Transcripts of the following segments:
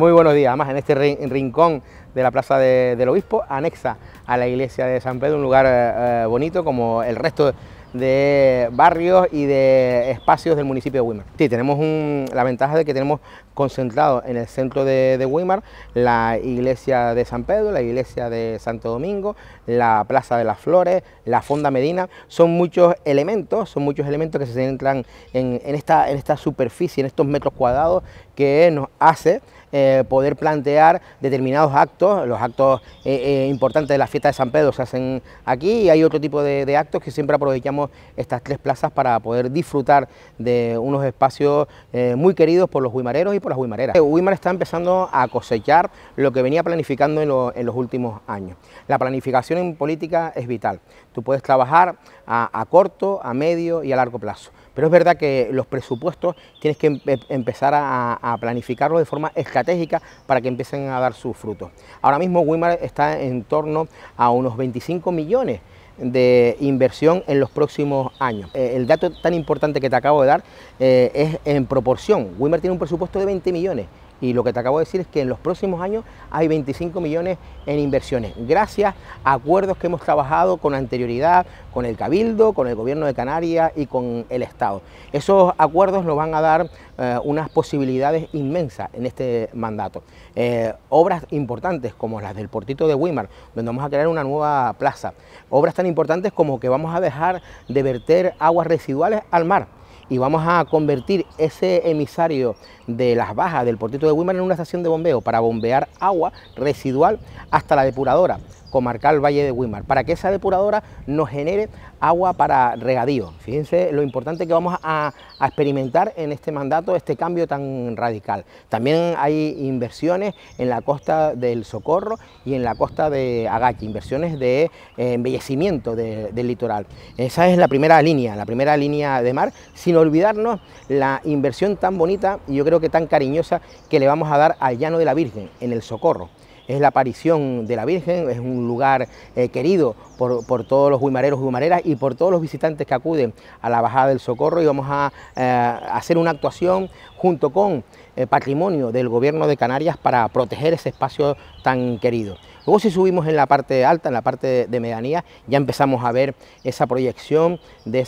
Muy buenos días, además en este rincón de la Plaza del Obispo, anexa a la iglesia de San Pedro, un lugar eh, eh, bonito como el resto de barrios y de espacios del municipio de Weimar. Sí, tenemos la ventaja de que tenemos concentrado en el centro de, de, Weimar la iglesia de San Pedro, la iglesia de Santo Domingo, la Plaza de las Flores, la Fonda Medina, son muchos elementos, son muchos elementos que se centran en esta superficie, en estos metros cuadrados que nos hace eh, poder plantear determinados actos, los actos eh, eh, importantes de la fiesta de San Pedro se hacen aquí y hay otro tipo de, actos que siempre aprovechamos estas tres plazas para poder disfrutar de unos espacios muy queridos por los huimareros y por las huimareras. Huimar está empezando a cosechar lo que venía planificando en, los últimos años. La planificación en política es vital, tú puedes trabajar a corto, a medio y a largo plazo. Pero es verdad que los presupuestos tienes que empezar a, planificarlos de forma estratégica para que empiecen a dar sus frutos. Ahora mismo Wimar está en torno a unos 25 millones de inversión en los próximos años. Eh, el dato tan importante que te acabo de dar eh, es en proporción. Wimmer tiene un presupuesto de 20 millones y lo que te acabo de decir es que en los próximos años hay 25 millones en inversiones, gracias a acuerdos que hemos trabajado con anterioridad, con el Cabildo, con el Gobierno de Canarias y con el Estado. Esos acuerdos nos van a dar eh, unas posibilidades inmensas en este mandato. Eh, obras importantes como las del Portito de Wimar, donde vamos a crear una nueva plaza. Obras tan importantes como que vamos a dejar de verter aguas residuales al mar y vamos a convertir ese emisario de las bajas del portito de Wimmer en una estación de bombeo para bombear agua residual hasta la depuradora comarcal Valle de Guimar, para que esa depuradora nos genere agua para regadío. Fíjense lo importante que vamos a, experimentar en este mandato, este cambio tan radical. También hay inversiones en la costa del Socorro y en la costa de Agachi, inversiones de eh, embellecimiento del litoral. Esa es la primera línea, la primera línea de mar, sin olvidarnos la inversión tan bonita y yo creo que tan cariñosa que le vamos a dar al Llano de la Virgen, en el Socorro es la aparición de la Virgen, es un lugar eh, querido por, todos los Guimareros y Guimareras y por todos los visitantes que acuden a la Bajada del Socorro y vamos a eh, hacer una actuación junto con eh, patrimonio del gobierno de Canarias para proteger ese espacio tan querido. Luego si subimos en la parte alta, en la parte de Medanía... ya empezamos a ver esa proyección de,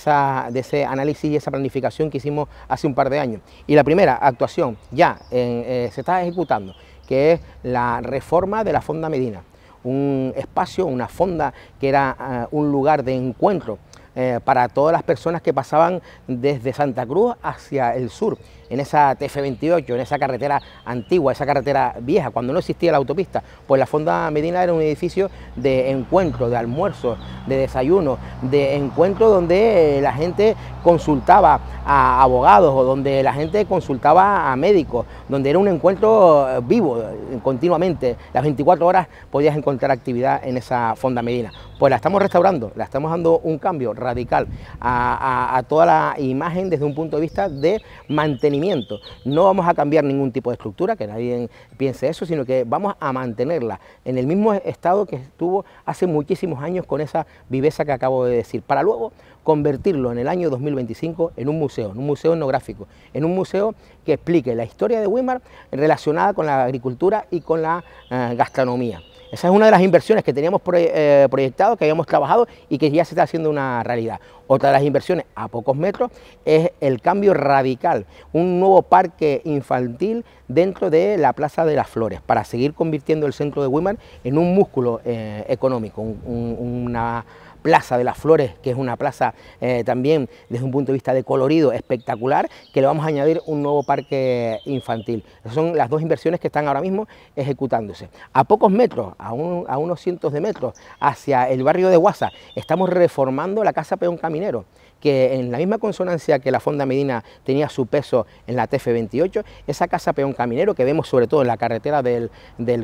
de ese análisis y esa planificación que hicimos hace un par de años. Y la primera actuación ya se está ejecutando que es la reforma de la Fonda Medina, un espacio, una fonda que era ah, un lugar de encuentro eh, para todas las personas que pasaban desde Santa Cruz hacia el sur, en esa TF28, en esa carretera antigua, esa carretera vieja, cuando no existía la autopista. Pues la Fonda Medina era un edificio de encuentro, de almuerzo, de desayuno, de encuentro donde eh, la gente consultaba a abogados o donde la gente consultaba a médicos, donde era un encuentro eh, vivo continuamente. Las 24 horas podías encontrar actividad en esa Fonda Medina pues la estamos restaurando, la estamos dando un cambio radical a, toda la imagen desde un punto de vista de mantenimiento. No vamos a cambiar ningún tipo de estructura, que nadie piense eso, sino que vamos a mantenerla en el mismo estado que estuvo hace muchísimos años con esa viveza que acabo de decir, para luego convertirlo en el año 2025 en un museo, en un museo etnográfico, en un museo que explique la historia de Weimar relacionada con la agricultura y con la eh, gastronomía. Esa es una de las inversiones que teníamos eh, proyectado, que habíamos trabajado y que ya se está haciendo una realidad. Otra de las inversiones a pocos metros es el cambio radical, un nuevo parque infantil dentro de la Plaza de las Flores, para seguir convirtiendo el centro de Wiman en un músculo eh, económico, una Plaza de las Flores, que es una plaza eh, también desde un punto de vista de colorido espectacular, que le vamos a añadir un nuevo parque infantil. son las dos inversiones que están ahora mismo ejecutándose. A pocos metros, a, a unos cientos de metros, hacia el barrio de Guasa, estamos reformando la Casa Peón Caminero que en la misma consonancia que la Fonda Medina tenía su peso en la TF28, esa casa peón caminero que vemos sobre todo en la carretera del,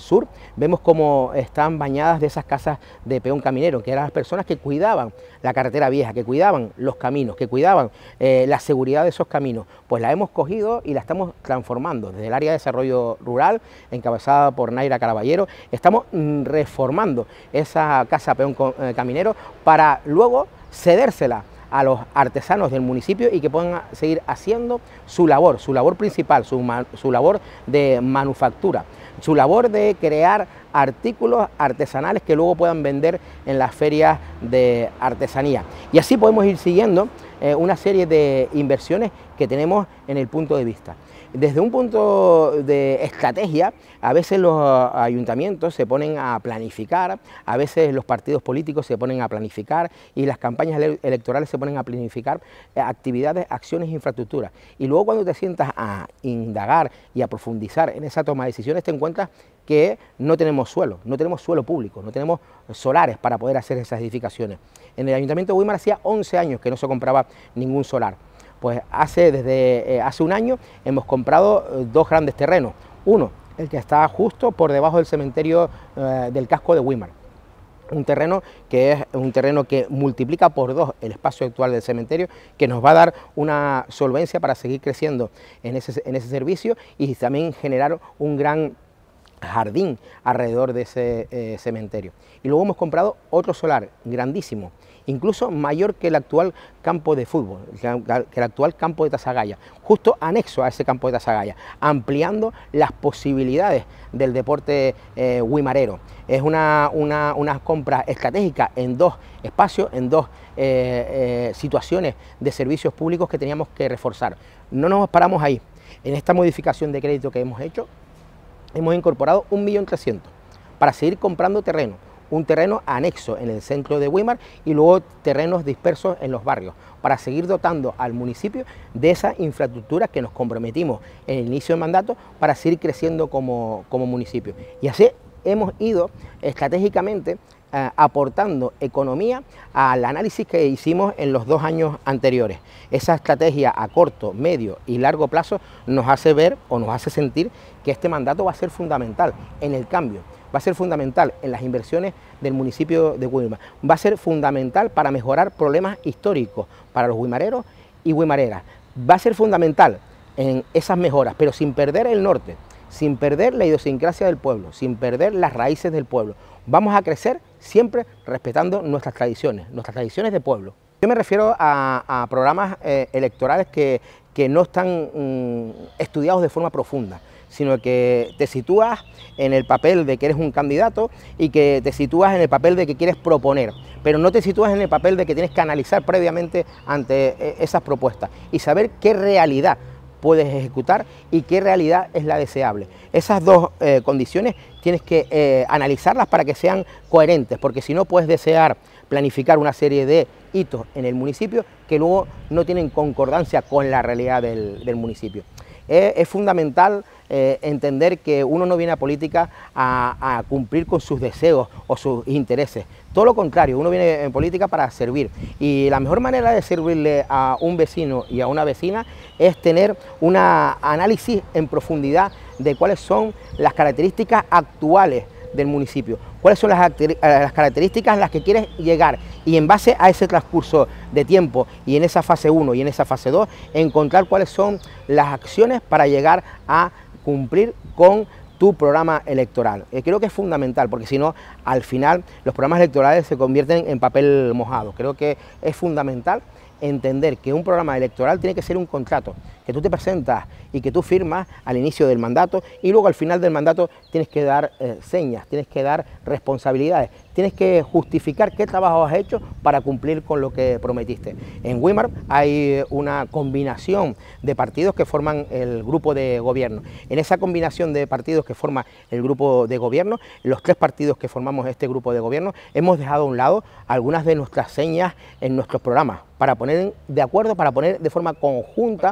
sur, vemos cómo están bañadas de esas casas de peón caminero, que eran las personas que cuidaban la carretera vieja, que cuidaban los caminos, que cuidaban eh, la seguridad de esos caminos. Pues la hemos cogido y la estamos transformando desde el área de desarrollo rural, encabezada por Naira Caraballero, estamos mm, reformando esa casa peón eh, caminero para luego cedérsela a los artesanos del municipio y que puedan seguir haciendo su labor, su labor principal, su, labor de manufactura, su labor de crear artículos artesanales que luego puedan vender en las ferias de artesanía. Y así podemos ir siguiendo eh, una serie de inversiones que tenemos en el punto de vista. Desde un punto de estrategia, a veces los ah, ayuntamientos se ponen a planificar, a veces los partidos políticos se ponen a planificar y las campañas electorales se ponen a planificar eh, actividades, acciones, e infraestructuras. Y luego cuando te sientas a indagar y a profundizar en esa toma de decisiones, te encuentras que no tenemos suelo, no tenemos suelo público, no tenemos solares para poder hacer esas edificaciones. En el Ayuntamiento de Weimar hacía 11 años que no se compraba ningún solar. Pues hace, desde eh, hace un año hemos comprado eh, dos grandes terrenos. Uno, el que está justo por debajo del cementerio eh, del casco de Wimar. Un terreno que es un terreno que multiplica por dos el espacio actual del cementerio, que nos va a dar una solvencia para seguir creciendo en ese servicio y también generar un gran jardín alrededor de ese cementerio. Y luego hemos comprado otro solar grandísimo incluso mayor que el actual campo de fútbol, que el actual campo de Tazagaya, justo anexo a ese campo de Tazagaya, ampliando las posibilidades del deporte eh, huimarero. Es una, compra estratégica en dos espacios, en dos eh, eh, situaciones de servicios públicos que teníamos que reforzar. No nos paramos ahí. En esta modificación de crédito que hemos hecho, hemos incorporado 1.300.000 para seguir comprando terreno un terreno anexo en el centro de Weimar y luego terrenos dispersos en los barrios, para seguir dotando al municipio de esa infraestructura que nos comprometimos en el inicio del mandato para seguir creciendo como, municipio. Y así hemos ido estratégicamente eh, aportando economía al análisis que hicimos en los dos años anteriores. Esa estrategia a corto, medio y largo plazo nos hace ver o nos hace sentir que este mandato va a ser fundamental en el cambio va a ser fundamental en las inversiones del municipio de Guimar, va a ser fundamental para mejorar problemas históricos para los guimareros y guimareras, va a ser fundamental en esas mejoras, pero sin perder el norte, sin perder la idiosincrasia del pueblo, sin perder las raíces del pueblo. Vamos a crecer siempre respetando nuestras tradiciones, nuestras tradiciones de pueblo. Yo me refiero a, programas eh, electorales que, no están mm, estudiados de forma profunda sino que te sitúas en el papel de que eres un candidato y que te sitúas en el papel de que quieres proponer, pero no te sitúas en el papel de que tienes que analizar previamente ante eh, esas propuestas y saber qué realidad puedes ejecutar y qué realidad es la deseable. Esas dos eh, condiciones tienes que eh, analizarlas para que sean coherentes, porque si no puedes desear planificar una serie de hitos en el municipio que luego no tienen concordancia con la realidad del, municipio. es fundamental eh, entender que uno no viene a política a, cumplir con sus deseos o sus intereses. Todo lo contrario, uno viene en política para servir. Y la mejor manera de servirle a un vecino y a una vecina es tener un análisis en profundidad de cuáles son las características actuales del municipio, cuáles son las, eh, características en las que quieres llegar y en base a ese transcurso de tiempo y en esa fase 1 y en esa fase 2, encontrar cuáles son las acciones para llegar a cumplir con tu programa electoral. Eh, creo que es fundamental, porque si no, al final los programas electorales se convierten en papel mojado. Creo que es fundamental entender que un programa electoral tiene que ser un contrato que tú te presentas y que tú firmas al inicio del mandato y luego al final del mandato tienes que dar eh, señas, tienes que dar responsabilidades, tienes que justificar qué trabajo has hecho para cumplir con lo que prometiste. En Wimar hay eh, una combinación de partidos que forman el grupo de gobierno. En esa combinación de partidos que forma el grupo de gobierno, los tres partidos que formamos este grupo de gobierno, hemos dejado a un lado algunas de nuestras señas en nuestros programas para poner de acuerdo, para poner de forma conjunta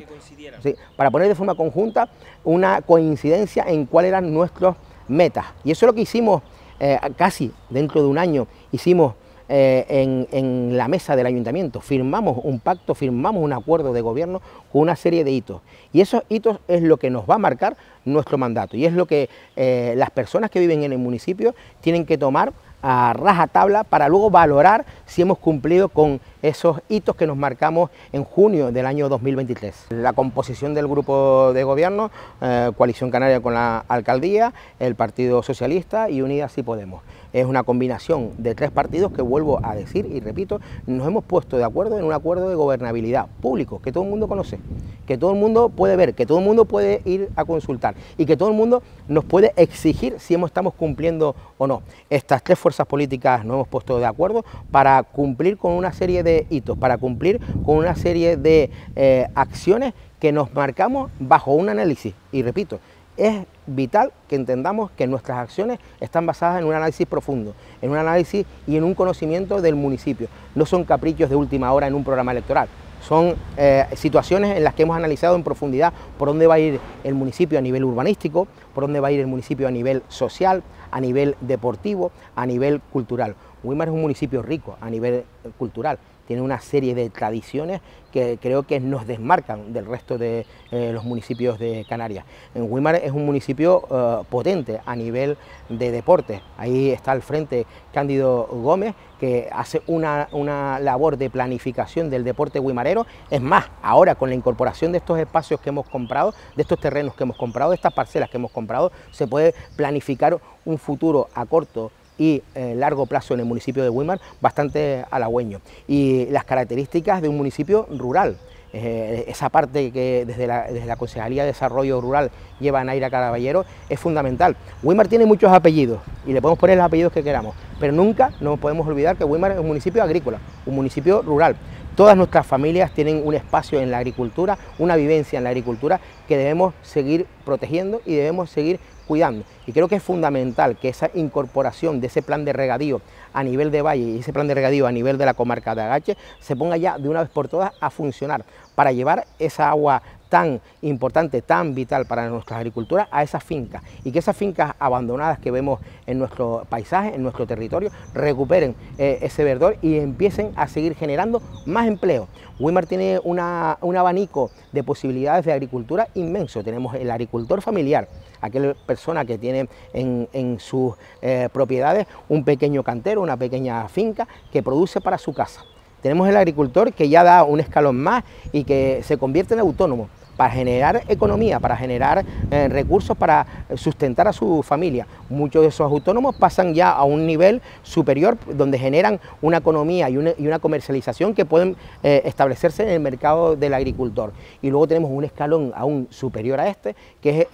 para poner de forma conjunta una coincidencia en cuáles eran nuestros metas. Y eso es lo que hicimos eh, casi dentro de un año, hicimos eh, en, la mesa del ayuntamiento, firmamos un pacto, firmamos un acuerdo de gobierno con una serie de hitos. Y esos hitos es lo que nos va a marcar nuestro mandato y es lo que eh, las personas que viven en el municipio tienen que tomar a rajatabla para luego valorar si hemos cumplido con esos hitos que nos marcamos en junio del año 2023. La composición del grupo de gobierno, eh, Coalición Canaria con la Alcaldía, el Partido Socialista y Unidas y Podemos es una combinación de tres partidos que vuelvo a decir y repito, nos hemos puesto de acuerdo en un acuerdo de gobernabilidad público que todo el mundo conoce, que todo el mundo puede ver, que todo el mundo puede ir a consultar y que todo el mundo nos puede exigir si estamos cumpliendo o no. Estas tres fuerzas políticas nos hemos puesto de acuerdo para cumplir con una serie de hitos, para cumplir con una serie de eh, acciones que nos marcamos bajo un análisis, y repito, es vital que entendamos que nuestras acciones están basadas en un análisis profundo, en un análisis y en un conocimiento del municipio. No son caprichos de última hora en un programa electoral, son eh, situaciones en las que hemos analizado en profundidad por dónde va a ir el municipio a nivel urbanístico, por dónde va a ir el municipio a nivel social, a nivel deportivo, a nivel cultural. Huimar es un municipio rico a nivel cultural tiene una serie de tradiciones que creo que nos desmarcan del resto de eh, los municipios de Canarias. En Guimar es un municipio eh, potente a nivel de deporte. Ahí está al frente Cándido Gómez, que hace una, una labor de planificación del deporte guimarero. Es más, ahora con la incorporación de estos espacios que hemos comprado, de estos terrenos que hemos comprado, de estas parcelas que hemos comprado, se puede planificar un futuro a corto, y eh, largo plazo en el municipio de Wimar bastante halagüeño. Y las características de un municipio rural. Eh, esa parte que desde la, desde de Desarrollo Rural lleva Naira Caraballero es fundamental. Wimar tiene muchos apellidos y le podemos poner los apellidos que queramos, pero nunca nos podemos olvidar que Wimar es un municipio agrícola, un municipio rural. Todas nuestras familias tienen un espacio en la agricultura, una vivencia en la agricultura que debemos seguir protegiendo y debemos seguir cuidando. Y creo que es fundamental que esa incorporación de ese plan de regadío a nivel de valle y ese plan de regadío a nivel de la comarca de Agache se ponga ya de una vez por todas a funcionar para llevar esa agua tan importante, tan vital para nuestra agricultura... a esas fincas y que esas fincas abandonadas que vemos en nuestro paisaje, en nuestro territorio, recuperen eh, ese verdor y empiecen a seguir generando más empleo. Wimar tiene un abanico de posibilidades de agricultura inmenso. Tenemos el agricultor familiar, aquella persona que tiene en, sus eh, propiedades un pequeño cantero, una pequeña finca que produce para su casa. Tenemos el agricultor que ya da un escalón más y que se convierte en autónomo para generar economía, para generar eh, recursos para sustentar a su familia. Muchos de esos autónomos pasan ya a un nivel superior donde generan una economía y una, comercialización que pueden eh, establecerse en el mercado del agricultor. Y luego tenemos un escalón aún superior a este, que es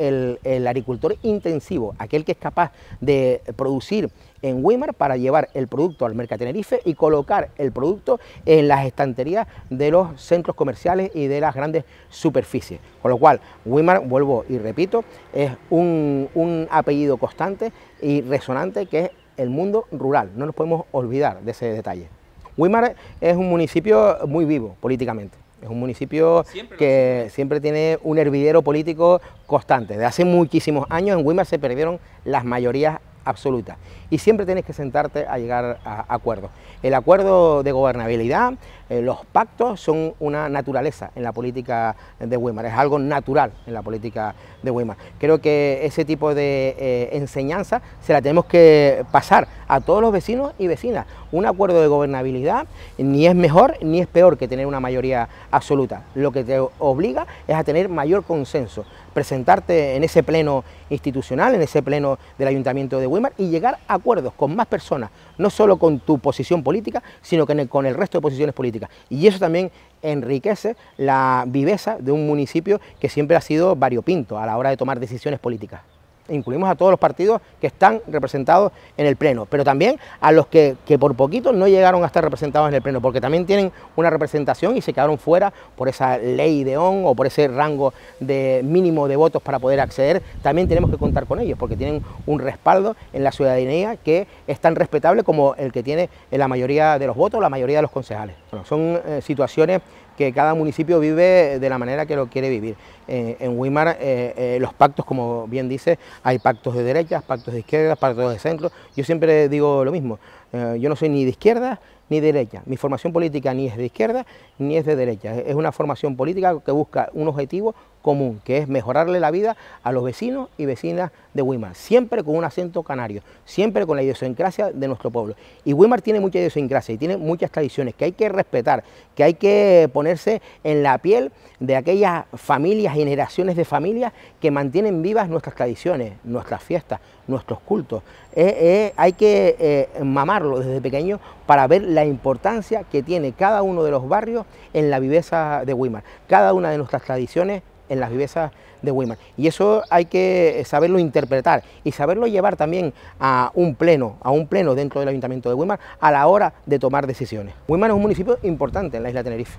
el agricultor intensivo, aquel que es capaz de producir en Wimar para llevar el producto al Mercatenerife y colocar el producto en las estanterías de los centros comerciales y de las grandes superficies. Con lo cual, Wimar, vuelvo y repito, es un, apellido constante y resonante que es el mundo rural. No nos podemos olvidar de ese detalle. Wimar es un municipio muy vivo políticamente. Es un municipio que siempre tiene un hervidero político constante. De hace muchísimos años en Wimar se perdieron las mayorías absoluta. Y siempre tienes que sentarte a llegar a acuerdos. El acuerdo de gobernabilidad, eh, los pactos son una naturaleza en la política de Weimar, es algo natural en la política de Weimar. Creo que ese tipo de eh, enseñanza se la tenemos que pasar a todos los vecinos y vecinas. Un acuerdo de gobernabilidad ni es mejor ni es peor que tener una mayoría absoluta. Lo que te obliga es a tener mayor consenso, presentarte en ese pleno institucional, en ese pleno del Ayuntamiento de Weimar y llegar a acuerdos con más personas, no solo con tu posición política, sino con el resto de posiciones políticas. Y eso también enriquece la viveza de un municipio que siempre ha sido variopinto a la hora de tomar decisiones políticas incluimos a todos los partidos que están representados en el Pleno, pero también a los que, por poquito no llegaron a estar representados en el Pleno, porque también tienen una representación y se quedaron fuera por esa ley de ON o por ese rango de mínimo de votos para poder acceder, también tenemos que contar con ellos, porque tienen un respaldo en la ciudadanía que es tan respetable como el que tiene la mayoría de los votos, la mayoría de los concejales. son eh, situaciones que cada municipio vive de la manera que lo quiere vivir. Eh, en Weimar eh, eh, los pactos, como bien dice, hay pactos de derechas, pactos de izquierdas, pactos de centro. Yo siempre digo lo mismo, yo no soy ni de izquierda ni de derecha. Mi formación política ni es de izquierda ni es de derecha. Es una formación política que busca un objetivo común, que es mejorarle la vida a los vecinos y vecinas de Wimar... siempre con un acento canario, siempre con la idiosincrasia de nuestro pueblo. Y Wimar tiene mucha idiosincrasia y tiene muchas tradiciones que hay que respetar, que hay que ponerse en la piel de aquellas familias, generaciones de familias que mantienen vivas nuestras tradiciones, nuestras fiestas, nuestros cultos. Eh, eh, hay que eh, mamarlo desde pequeño para ver la importancia que tiene cada uno de los barrios en la viveza de Wimar... Cada una de nuestras tradiciones en las vivezas de Weimar. Y eso hay que eh, saberlo interpretar y saberlo llevar también a un pleno, a un pleno dentro del Ayuntamiento de Weimar a la hora de tomar decisiones. Weimar es un municipio importante en la isla de Tenerife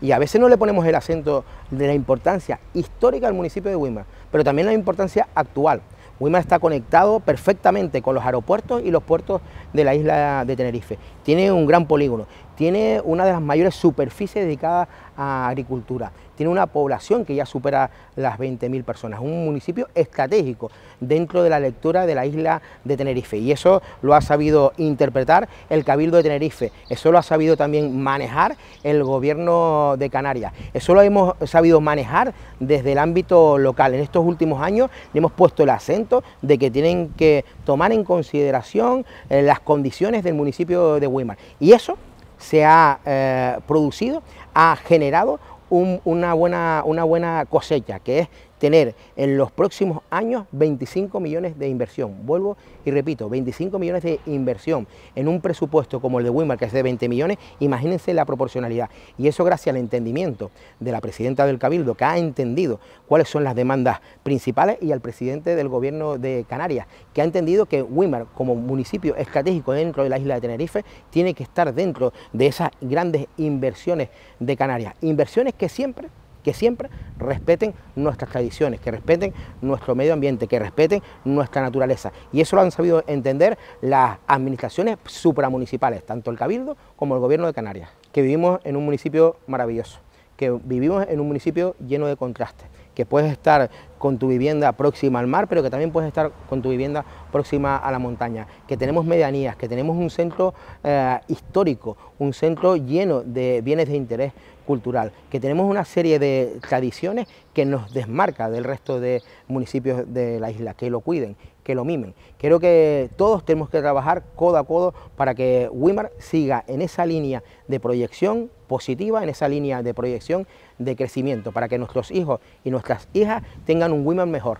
y a veces no le ponemos el acento de la importancia histórica del municipio de Wimar... pero también la importancia actual. Weimar está conectado perfectamente con los aeropuertos y los puertos de la isla de Tenerife. Tiene un gran polígono, tiene una de las mayores superficies dedicadas a agricultura. Tiene una población que ya supera las 20.000 personas, un municipio estratégico dentro de la lectura de la isla de Tenerife y eso lo ha sabido interpretar el Cabildo de Tenerife, eso lo ha sabido también manejar el gobierno de Canarias, eso lo hemos sabido manejar desde el ámbito local. En estos últimos años le hemos puesto el acento de que tienen que tomar en consideración eh, las condiciones del municipio de Weimar y eso se ha eh, producido ha generado una, buena, una buena cosecha, que es tener en los próximos años 25 millones de inversión. Vuelvo y repito, 25 millones de inversión en un presupuesto como el de Wimar, que es de 20 millones, imagínense la proporcionalidad. Y eso gracias al entendimiento de la presidenta del Cabildo, que ha entendido cuáles son las demandas principales, y al presidente del gobierno de Canarias, que ha entendido que Wimar, como municipio estratégico dentro de la isla de Tenerife, tiene que estar dentro de esas grandes inversiones de Canarias. Inversiones que siempre que siempre respeten nuestras tradiciones, que respeten nuestro medio ambiente, que respeten nuestra naturaleza. Y eso lo han sabido entender las administraciones supramunicipales, tanto el Cabildo como el Gobierno de Canarias, que vivimos en un municipio maravilloso, que vivimos en un municipio lleno de contrastes que puedes estar con tu vivienda próxima al mar, pero que también puedes estar con tu vivienda próxima a la montaña, que tenemos medianías, que tenemos un centro eh, histórico, un centro lleno de bienes de interés cultural, que tenemos una serie de tradiciones que nos desmarca del resto de municipios de la isla, que lo cuiden, que lo mimen. Creo que todos tenemos que trabajar codo a codo para que Wimar siga en esa línea de proyección positiva, en esa línea de proyección de crecimiento para que nuestros hijos y nuestras hijas tengan un women mejor.